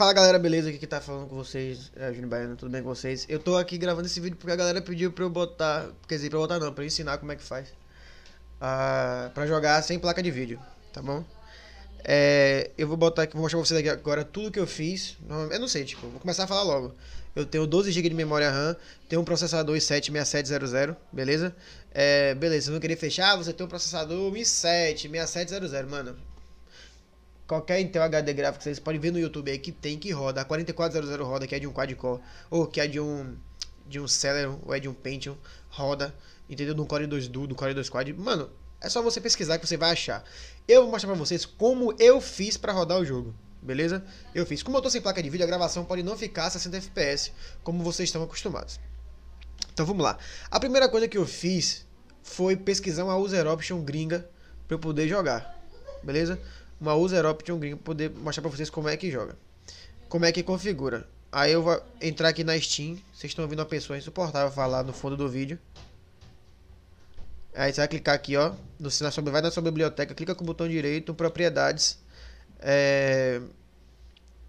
Fala galera, beleza? Aqui que tá falando com vocês é o Júnior Baiano, tudo bem com vocês? Eu tô aqui gravando esse vídeo porque a galera pediu pra eu botar, quer dizer, pra eu botar não, pra eu ensinar como é que faz ah, Pra jogar sem placa de vídeo, tá bom? É, eu vou botar aqui, vou mostrar pra vocês agora tudo que eu fiz Eu não sei, tipo, vou começar a falar logo Eu tenho 12 GB de memória RAM, tenho um processador i7-6700, beleza? É, beleza, vocês vão querer fechar, você tem um processador i7-6700, mano Qualquer Intel HD gráfico vocês podem ver no YouTube aí que tem que roda. A 4400 roda, que é de um quad-core, ou que é de um de um Celeron, ou é de um Pentium, roda, entendeu? De Core 2 Duo, do Core 2 Quad. Mano, é só você pesquisar que você vai achar. Eu vou mostrar pra vocês como eu fiz para rodar o jogo. Beleza? Eu fiz. Como eu tô sem placa de vídeo, a gravação pode não ficar a 60 FPS, como vocês estão acostumados. Então vamos lá. A primeira coisa que eu fiz foi pesquisar uma user option gringa para eu poder jogar. Beleza? uma user option gringa para poder mostrar para vocês como é que joga. Como é que configura. Aí eu vou entrar aqui na Steam. Vocês estão ouvindo uma pessoa insuportável falar no fundo do vídeo. Aí você vai clicar aqui, ó. No, na sua, vai na sua biblioteca, clica com o botão direito, propriedades. É,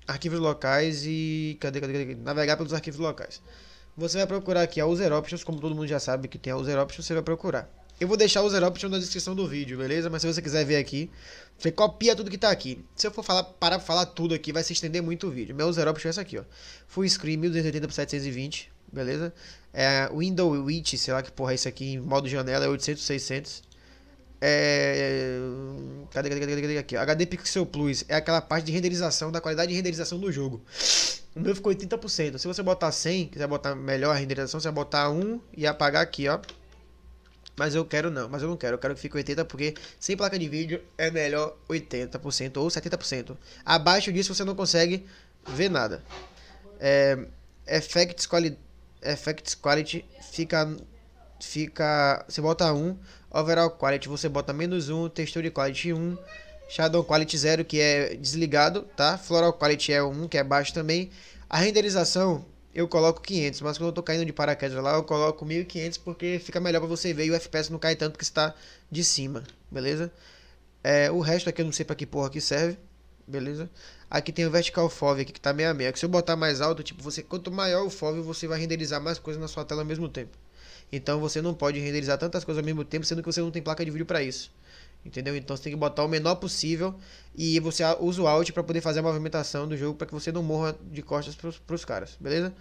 arquivos locais e. Cadê, cadê, cadê, Navegar pelos arquivos locais. Você vai procurar aqui a User Options, como todo mundo já sabe que tem a User Options, você vai procurar. Eu vou deixar o zero Option na descrição do vídeo, beleza? Mas se você quiser ver aqui, você copia tudo que tá aqui. Se eu for falar, parar pra falar tudo aqui, vai se estender muito o vídeo. Meu zero Option é essa aqui, ó. Full Screen 1280x720, beleza? É, Window Width, sei lá que porra é isso aqui, em modo janela é 800 600 é... Cadê, cadê, cadê, cadê, aqui? HD Pixel Plus é aquela parte de renderização, da qualidade de renderização do jogo. O meu ficou 80%. Se você botar 100, quiser botar melhor a renderização, você vai botar 1 e apagar aqui, ó. Mas eu quero não, mas eu não quero. Eu quero que fique 80 porque sem placa de vídeo é melhor 80% ou 70%. Abaixo disso você não consegue ver nada. É, effects, quali effects Quality fica... fica você bota 1. Overall Quality você bota menos 1. Texture Quality 1. Shadow Quality 0 que é desligado, tá? Floral Quality é 1 que é baixo também. A renderização eu coloco 500, mas quando eu tô caindo de paraquedas lá, eu coloco 1500 porque fica melhor para você ver e o FPS não cai tanto que está de cima, beleza? É, o resto aqui eu não sei para que porra que serve, beleza? Aqui tem o vertical FOV aqui que tá 66, é que se eu botar mais alto, tipo, você quanto maior o FOV, você vai renderizar mais coisas na sua tela ao mesmo tempo. Então você não pode renderizar tantas coisas ao mesmo tempo, sendo que você não tem placa de vídeo para isso entendeu? Então você tem que botar o menor possível e você usa o alt para poder fazer a movimentação do jogo para que você não morra de costas para os caras, beleza?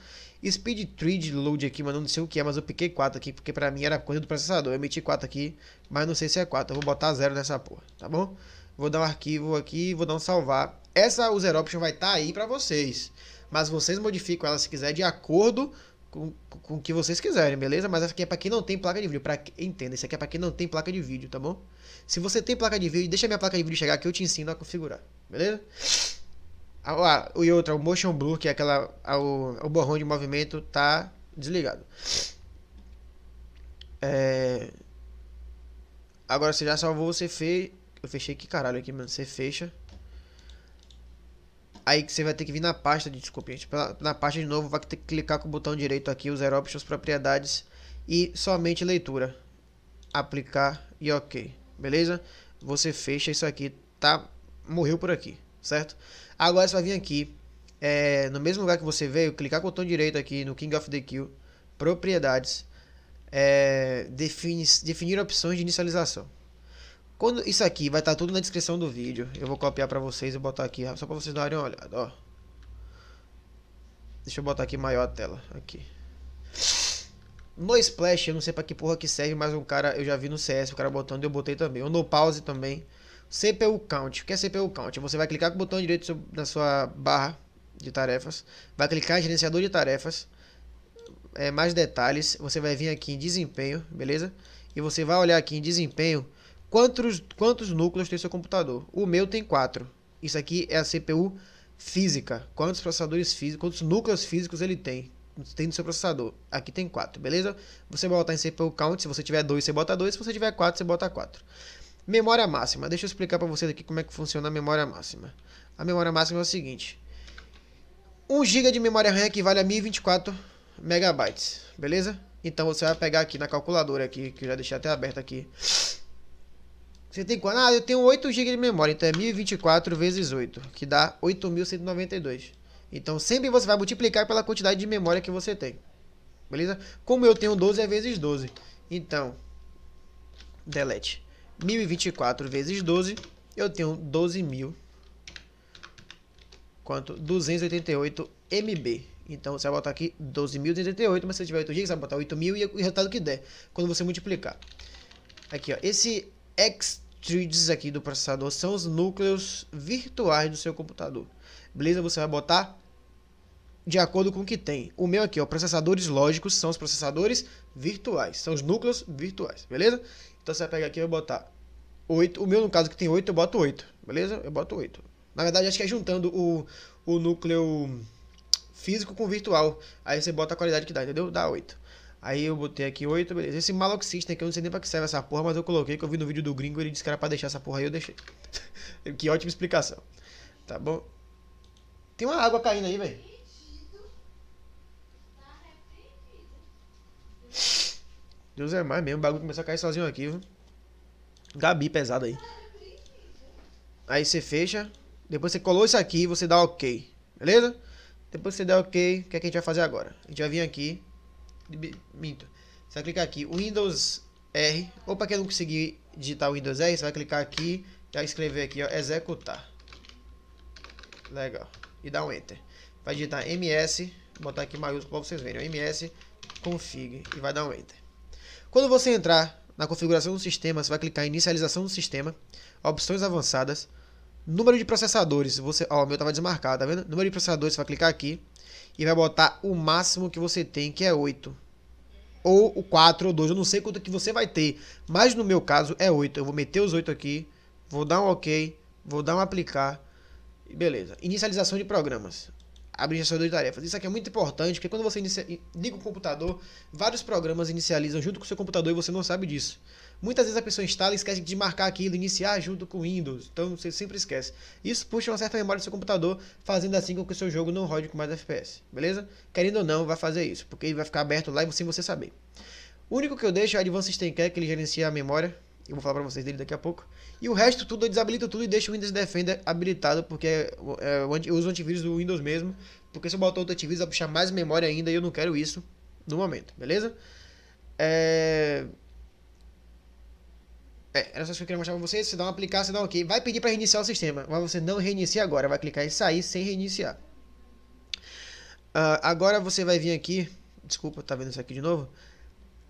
Speed 3 load aqui, mas não sei o que é, mas eu piquei 4 aqui porque para mim era coisa do processador. Eu meti 4 aqui, mas não sei se é 4. Eu vou botar 0 nessa porra, tá bom? Vou dar um arquivo aqui, vou dar um salvar. Essa user option vai estar tá aí para vocês, mas vocês modificam ela se quiser de acordo com, com o que vocês quiserem, beleza? Mas essa aqui é para quem não tem placa de vídeo. Pra, entenda, isso aqui é para quem não tem placa de vídeo, tá bom? Se você tem placa de vídeo, deixa minha placa de vídeo chegar que eu te ensino a configurar, beleza? Ah, e outra, o motion blur, que é aquela, o, o borrão de movimento, tá desligado. É... Agora você já salvou, você fez... Eu fechei que caralho aqui, mano. Você fecha. Aí que você vai ter que vir na pasta, de, desculpe, gente, na pasta de novo, vai ter que clicar com o botão direito aqui, usar options, propriedades e somente leitura. Aplicar e ok, beleza? Você fecha isso aqui, tá? Morreu por aqui, certo? Agora você vai vir aqui, é, no mesmo lugar que você veio, clicar com o botão direito aqui no King of the Kill, propriedades, é, define, definir opções de inicialização. Quando, isso aqui vai estar tá tudo na descrição do vídeo. Eu vou copiar para vocês e botar aqui, só para vocês darem uma olhada, ó. Deixa eu botar aqui maior a tela, aqui. No Splash, eu não sei pra que porra que serve, mas um cara, eu já vi no CS, o cara botando, eu botei também. O No Pause também. CPU Count, o que é CPU Count? Você vai clicar com o botão direito da sua barra de tarefas, vai clicar em gerenciador de tarefas, é, mais detalhes, você vai vir aqui em desempenho, beleza? E você vai olhar aqui em desempenho, Quantos, quantos núcleos tem seu computador? O meu tem quatro. Isso aqui é a CPU física. Quantos processadores físicos, quantos núcleos físicos ele tem? Tem no seu processador. Aqui tem quatro, beleza? Você botar em CPU count, se você tiver dois, você bota dois. Se você tiver quatro, você bota quatro. Memória máxima. Deixa eu explicar para vocês aqui como é que funciona a memória máxima. A memória máxima é o seguinte. 1 GB de memória RAM equivale a 1024 megabytes, beleza? Então você vai pegar aqui na calculadora aqui, que eu já deixei até aberta aqui. Você tem quanto? Ah, eu tenho 8 GB de memória, então é 1024 vezes 8, que dá 8192. Então sempre você vai multiplicar pela quantidade de memória que você tem. Beleza? Como eu tenho 12 é vezes 12. Então, delete. 1024 vezes 12, eu tenho 12.000. Quanto? 288 MB. Então você vai botar aqui 12.288, mas se você tiver 8 GB, você vai botar 8.000 e o resultado que der, quando você multiplicar. Aqui, ó. Esse Extremes aqui do processador são os núcleos virtuais do seu computador. Beleza? Você vai botar de acordo com o que tem. O meu aqui, ó, processadores lógicos são os processadores virtuais, são os núcleos virtuais, beleza? Então você vai pegar aqui e vai botar 8, o meu no caso que tem 8, eu boto 8, beleza? Eu boto 8. Na verdade, acho que é juntando o, o núcleo físico com virtual, aí você bota a qualidade que dá, entendeu? Dá 8. Aí eu botei aqui 8, beleza. Esse maloxista aqui, eu não sei nem pra que serve essa porra, mas eu coloquei que eu vi no vídeo do gringo, ele disse que era pra deixar essa porra aí, eu deixei. que ótima explicação. Tá bom? Tem uma água caindo aí, velho. Deus é mais mesmo, o bagulho começou a cair sozinho aqui, viu? Gabi pesado aí. Aí você fecha, depois você colou isso aqui e você dá ok, beleza? Depois você dá ok, o que, é que a gente vai fazer agora? A gente vai vir aqui Minto. Você vai clicar aqui, Windows R. Ou para quem não conseguir digitar Windows R, você vai clicar aqui, vai escrever aqui, ó, executar. Legal. E dá um Enter. Vai digitar MS, vou botar aqui maiúsculo para vocês verem, MS config e vai dar um Enter. Quando você entrar na configuração do sistema, você vai clicar em inicialização do sistema, opções avançadas, número de processadores, você, ó, o meu estava desmarcado, tá vendo? Número de processadores, você vai clicar aqui, e vai botar o máximo que você tem, que é 8. Ou o 4 ou 2, eu não sei quanto que você vai ter, mas no meu caso é 8. Eu vou meter os 8 aqui, vou dar um OK, vou dar um aplicar, e beleza. Inicialização de programas administrador de tarefas. Isso aqui é muito importante, porque quando você inicia, liga o computador, vários programas inicializam junto com o seu computador e você não sabe disso. Muitas vezes a pessoa instala e esquece de marcar aquilo, iniciar junto com o Windows. Então você sempre esquece. Isso puxa uma certa memória do seu computador, fazendo assim com que o seu jogo não rode com mais FPS. Beleza? Querendo ou não, vai fazer isso, porque ele vai ficar aberto lá sem você saber. O único que eu deixo é o Advanced System Care, que ele gerencia a memória. Eu vou falar pra vocês dele daqui a pouco. E o resto tudo eu desabilito tudo e deixo o Windows Defender habilitado, porque é, é, eu uso o antivírus do Windows mesmo. Porque se eu botar outro antivírus, vai puxar mais memória ainda e eu não quero isso no momento, beleza? É... É, era só isso que eu queria mostrar pra vocês. Você dá um aplicar, você dá um OK. Vai pedir para reiniciar o sistema, mas você não reinicia agora. Vai clicar em sair sem reiniciar. Uh, agora você vai vir aqui. Desculpa, tá vendo isso aqui de novo?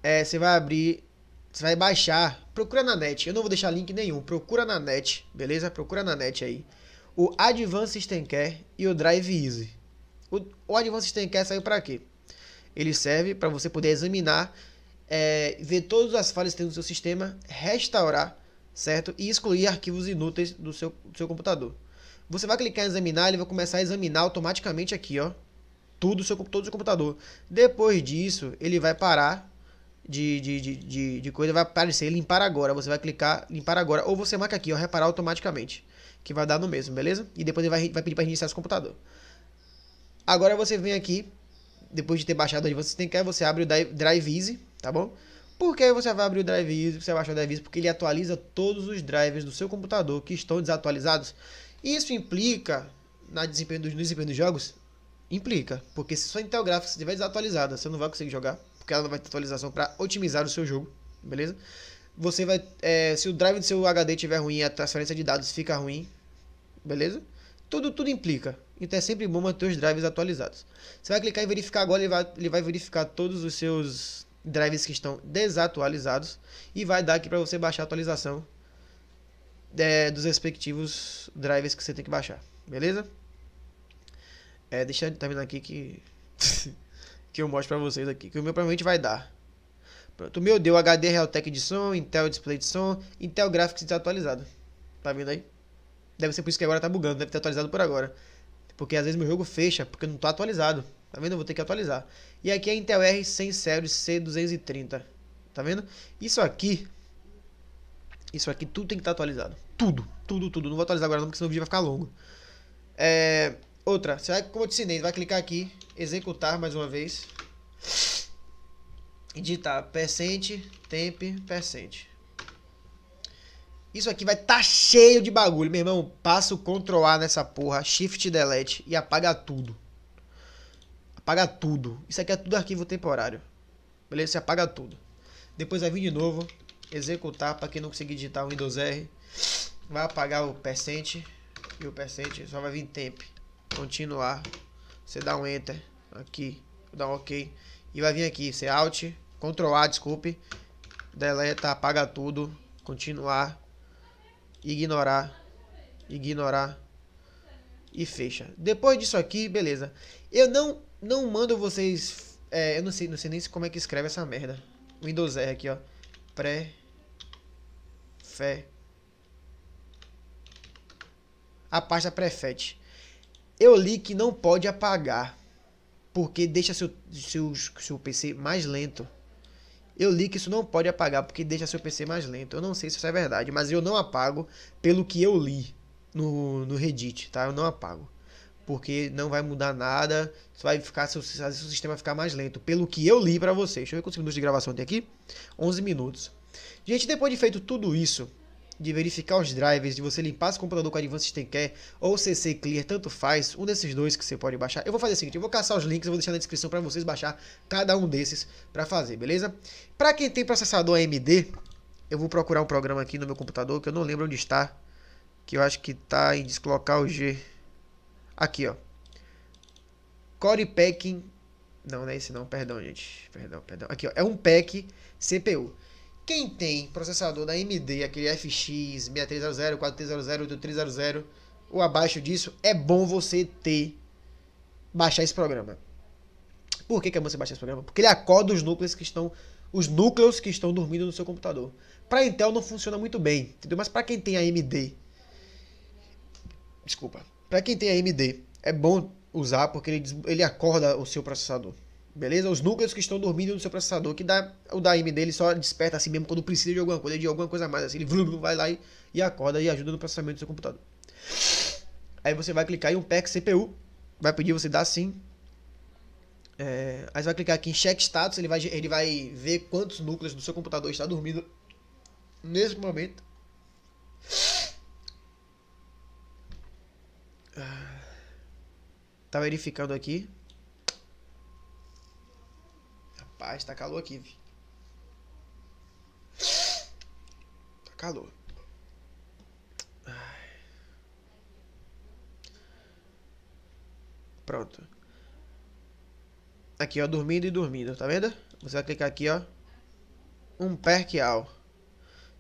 É, você vai abrir. Você vai baixar. Procura na net. Eu não vou deixar link nenhum. Procura na net, beleza? Procura na net aí. O Advanced Care e o Drive Easy. O, o Advanced Care saiu para quê? Ele serve para você poder examinar é, ver todas as falhas que tem no seu sistema, restaurar, certo? E excluir arquivos inúteis do seu, do seu computador. Você vai clicar em examinar, ele vai começar a examinar automaticamente aqui, ó. Tudo seu, todo o seu computador. Depois disso, ele vai parar de, de, de, de, de coisa, vai aparecer limpar agora. Você vai clicar limpar agora, ou você marca aqui, ó, reparar automaticamente. Que vai dar no mesmo, beleza? E depois ele vai, vai pedir para reiniciar seu computador. Agora você vem aqui, depois de ter baixado onde você tem que, você abre o Drive Easy tá bom? Porque aí você vai abrir o drive ISO, você vai baixar o drive ISO, porque ele atualiza todos os drivers do seu computador que estão desatualizados. Isso implica na desempenho dos, no desempenho dos jogos? Implica, porque se sua Intel graphics estiver desatualizada, você não vai conseguir jogar, porque ela não vai ter atualização para otimizar o seu jogo, beleza? Você vai, é, se o drive do seu HD estiver ruim, a transferência de dados fica ruim, beleza? Tudo, tudo implica. Então é sempre bom manter os drives atualizados. Você vai clicar em verificar agora, ele vai, ele vai verificar todos os seus drives que estão desatualizados e vai dar aqui para você baixar a atualização é, dos respectivos drivers que você tem que baixar, beleza? É, deixa eu terminar aqui que que eu mostro para vocês aqui, que o meu provavelmente vai dar. Pronto, o meu deu HD Realtek de som, Intel Display de som, Intel Graphics desatualizado. Tá vendo aí? Deve ser por isso que agora tá bugando, deve ter atualizado por agora. Porque às vezes meu jogo fecha porque não tá atualizado. Tá vendo? Eu vou ter que atualizar. E aqui é Intel R 100 Series C230. Tá vendo? Isso aqui... Isso aqui tudo tem que estar tá atualizado. Tudo, tudo, tudo. Não vou atualizar agora não, porque senão o vídeo vai ficar longo. É... Outra, você vai, como eu te ensinei, vai clicar aqui, executar mais uma vez. E digitar percent, temp, percent. Isso aqui vai tá cheio de bagulho, meu irmão. Passa o Ctrl A nessa porra, Shift Delete e apaga tudo apaga tudo. Isso aqui é tudo arquivo temporário. Beleza? Você apaga tudo. Depois vai vir de novo, executar, para quem não conseguir digitar o Windows R. Vai apagar o percent e o percent só vai vir temp. Continuar. Você dá um enter aqui, dá um OK e vai vir aqui, você alt, Ctrl A, desculpe. Deleta, apaga tudo, continuar, ignorar, ignorar e fecha. Depois disso aqui, beleza. Eu não não mando vocês. É, eu não sei, não sei nem como é que escreve essa merda. Windows R aqui, ó. Pré. Fé. A pasta prefet. Eu li que não pode apagar. Porque deixa seu, seu, seu PC mais lento. Eu li que isso não pode apagar porque deixa seu PC mais lento. Eu não sei se isso é verdade, mas eu não apago pelo que eu li no, no Reddit, tá? Eu não apago porque não vai mudar nada, só vai ficar seu, seu sistema ficar mais lento. Pelo que eu li para vocês, deixa eu ver quantos minutos de gravação tem aqui? 11 minutos. Gente, depois de feito tudo isso, de verificar os drivers, de você limpar esse computador com a Advanced System Care ou CC Clear, tanto faz, um desses dois que você pode baixar. Eu vou fazer o seguinte, eu vou caçar os links, eu vou deixar na descrição para vocês baixar cada um desses para fazer, beleza? Para quem tem processador AMD, eu vou procurar um programa aqui no meu computador que eu não lembro onde está, que eu acho que está em deslocar o G. Aqui, ó. Core Packing. Não, não é esse não, perdão, gente. Perdão, perdão. Aqui, ó. É um pack CPU. Quem tem processador da AMD, aquele FX 6300, 4300, 8300 ou abaixo disso, é bom você ter baixar esse programa. Por que, que é bom você baixar esse programa? Porque ele acorda os núcleos que estão os núcleos que estão dormindo no seu computador. Para Intel não funciona muito bem, entendeu? Mas para quem tem AMD, desculpa, para quem tem AMD, é bom usar porque ele, ele acorda o seu processador. Beleza? Os núcleos que estão dormindo no seu processador, que dá, o da AMD ele só desperta assim mesmo quando precisa de alguma coisa, de alguma coisa mais. Assim, ele vrum, vai lá e, e acorda e ajuda no processamento do seu computador. Aí você vai clicar em um pack CPU, vai pedir você dar sim. É, aí você vai clicar aqui em check status, ele vai, ele vai ver quantos núcleos do seu computador está dormindo nesse momento. Tá verificando aqui. Rapaz, tá calor aqui, vi. Tá calor. Pronto. Aqui, ó, dormindo e dormindo, tá vendo? Você vai clicar aqui, ó. Um perquial.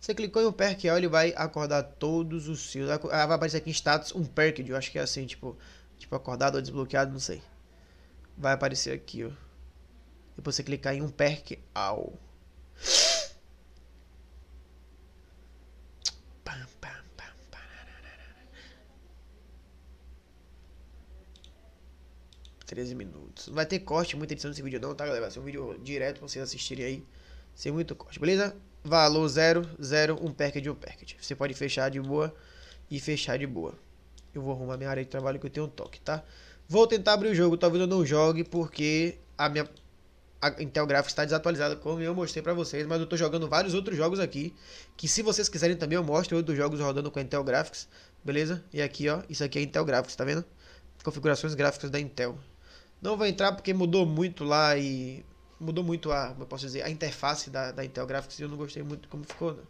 Você clicou em um perk ele vai acordar todos os seus. Vai aparecer aqui em status um perk, eu acho que é assim, tipo, tipo acordado ou desbloqueado, não sei. Vai aparecer aqui, ó. Depois você clicar em um perk ao. Treze minutos. Não vai ter corte, muita edição desse vídeo não, tá galera? Vai ser um vídeo direto pra vocês assistirem aí. Sem muito corte, beleza? valor 0, 0, 1 packet, 1 packet. Você pode fechar de boa e fechar de boa. Eu vou arrumar minha área de trabalho que eu tenho um toque, tá? Vou tentar abrir o jogo, talvez eu não jogue porque a minha a Intel Graphics está desatualizada, como eu mostrei para vocês, mas eu estou jogando vários outros jogos aqui, que se vocês quiserem também eu mostro outros jogos rodando com a Intel Graphics, beleza? E aqui, ó, isso aqui é Intel Graphics, tá vendo? Configurações gráficas da Intel. Não vou entrar porque mudou muito lá e mudou muito a, eu posso dizer, a interface da, da Intel Graphics e eu não gostei muito como ficou. Né?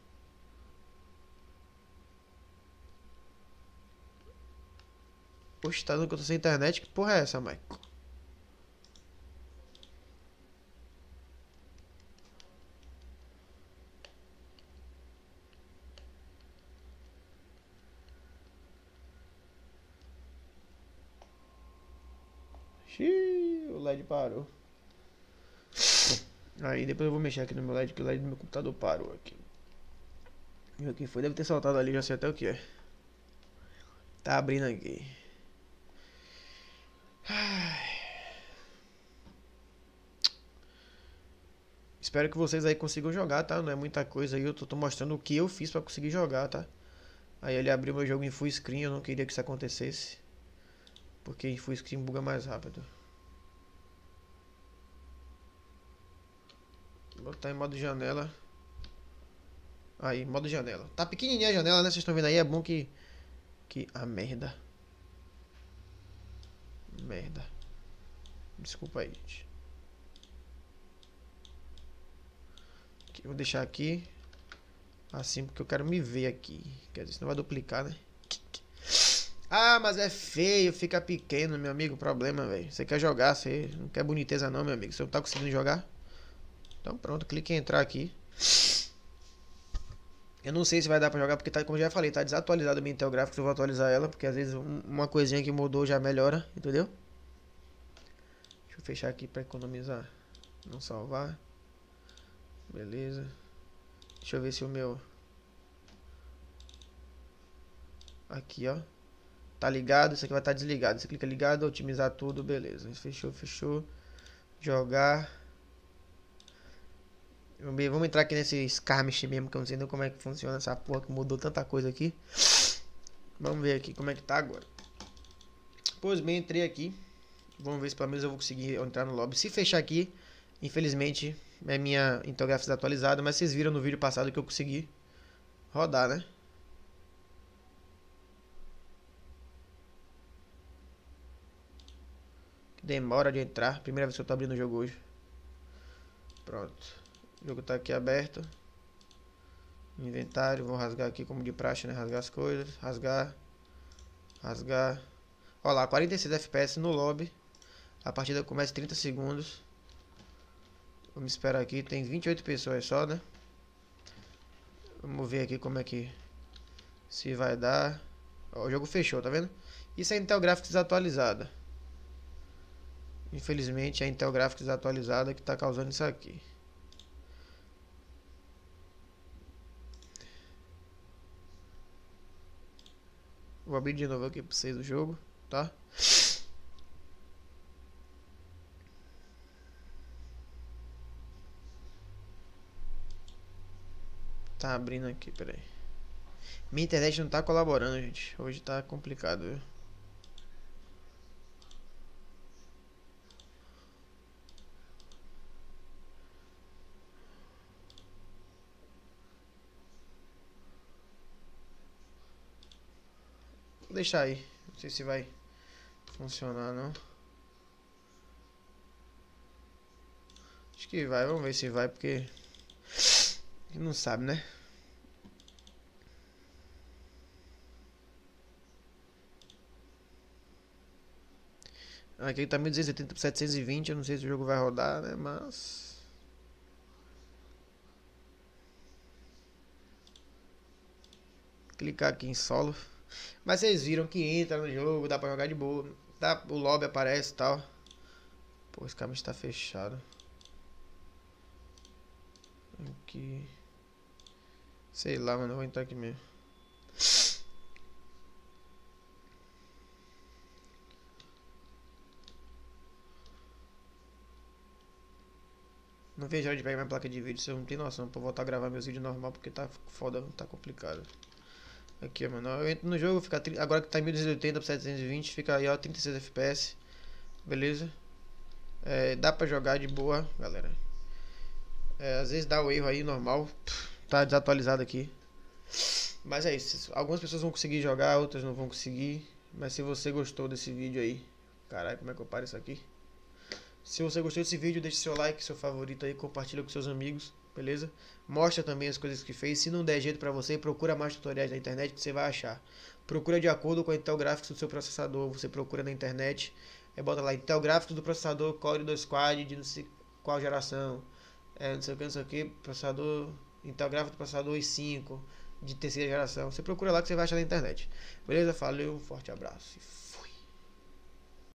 Poxa, tá dando que eu tô sem internet? Que porra é essa, Mike? Xiii, o LED parou. Aí depois eu vou mexer aqui no meu LED, que o LED do meu computador parou aqui. E o que foi? Deve ter saltado ali, já sei até o que é. Tá abrindo aqui. Espero que vocês aí consigam jogar, tá? Não é muita coisa aí, eu tô, tô mostrando o que eu fiz pra conseguir jogar, tá? Aí ele abriu meu jogo em full screen, eu não queria que isso acontecesse. Porque em full screen buga mais rápido. Vou botar em modo janela. Aí, modo janela. Tá pequenininha a janela, né? Vocês estão vendo aí? É bom que... Que... a ah, merda. Merda. Desculpa aí, gente. Aqui, vou deixar aqui. Assim, porque eu quero me ver aqui. Quer dizer, senão vai duplicar, né? Ah, mas é feio, fica pequeno, meu amigo. Problema, velho. Você quer jogar, você não quer boniteza não, meu amigo. Você não tá conseguindo jogar? Então pronto, clique em entrar aqui. Eu não sei se vai dar para jogar, porque tá, como já falei, tá desatualizado a minha Intel gráfica, eu vou atualizar ela, porque às vezes uma coisinha que mudou já melhora, entendeu? Deixa eu fechar aqui para economizar, não salvar. Beleza. Deixa eu ver se o meu... Aqui, ó. Tá ligado, isso aqui vai estar tá desligado. Você clica ligado, otimizar tudo, beleza. Fechou, fechou. Jogar. Vamos entrar aqui nesse skirmish mesmo, que eu não sei nem como é que funciona essa porra, que mudou tanta coisa aqui. Vamos ver aqui como é que tá agora. Pois bem, entrei aqui. Vamos ver se pelo menos eu vou conseguir entrar no lobby. Se fechar aqui, infelizmente, é minha intográfica desatualizada, mas vocês viram no vídeo passado que eu consegui rodar, né? Demora de entrar. Primeira vez que eu tô abrindo o jogo hoje. Pronto. O jogo tá aqui aberto. Inventário, vou rasgar aqui como de praxe, né? Rasgar as coisas, rasgar, rasgar. Olha lá, 46 FPS no lobby. A partida começa em 30 segundos. Vamos esperar aqui, tem 28 pessoas só, né? Vamos ver aqui como é que... Se vai dar... Ó, o jogo fechou, tá vendo? Isso é Intel Graphics atualizada. Infelizmente é a Intel Graphics atualizada que está causando isso aqui. Vou abrir de novo aqui pra vocês o jogo, tá? Tá abrindo aqui, peraí. Minha internet não tá colaborando, gente. Hoje tá complicado, viu? Vou deixar aí. Não sei se vai funcionar, não. Acho que vai. Vamos ver se vai, porque... Não sabe, né? Ah, aqui tá 1280 por 720, eu não sei se o jogo vai rodar, né, mas... Clicar aqui em solo. Mas vocês viram que entra no jogo, dá pra jogar de boa. dá tá, o lobby aparece e tal. Pô, esse caminho está fechado. Aqui. Sei lá, mano. vou entrar aqui mesmo. Não vejo a hora de pegar minha placa de vídeo. Se não tem noção pra voltar a gravar meus vídeos normal porque tá foda, tá complicado. Aqui, mano. Eu entro no jogo, fica, agora que tá em 1080 por 720, fica aí, ó, 36 FPS. Beleza? É, dá pra jogar de boa, galera. É, às vezes dá o erro aí, normal. Tá desatualizado aqui. Mas é isso. Algumas pessoas vão conseguir jogar, outras não vão conseguir. Mas se você gostou desse vídeo aí... Caralho, como é que eu paro isso aqui? Se você gostou desse vídeo, deixe seu like, seu favorito aí, compartilha com seus amigos beleza? Mostra também as coisas que fez. Se não der jeito para você, procura mais tutoriais na internet que você vai achar. Procura de acordo com o Intel Graphics do seu processador. Você procura na internet, é, bota lá Intel Graphics do processador Core 2 Quad de não sei qual geração. É, não sei o que, não sei o que, processador Intel Gráfico do processador i5 de terceira geração. Você procura lá que você vai achar na internet. Beleza? Valeu, um forte abraço.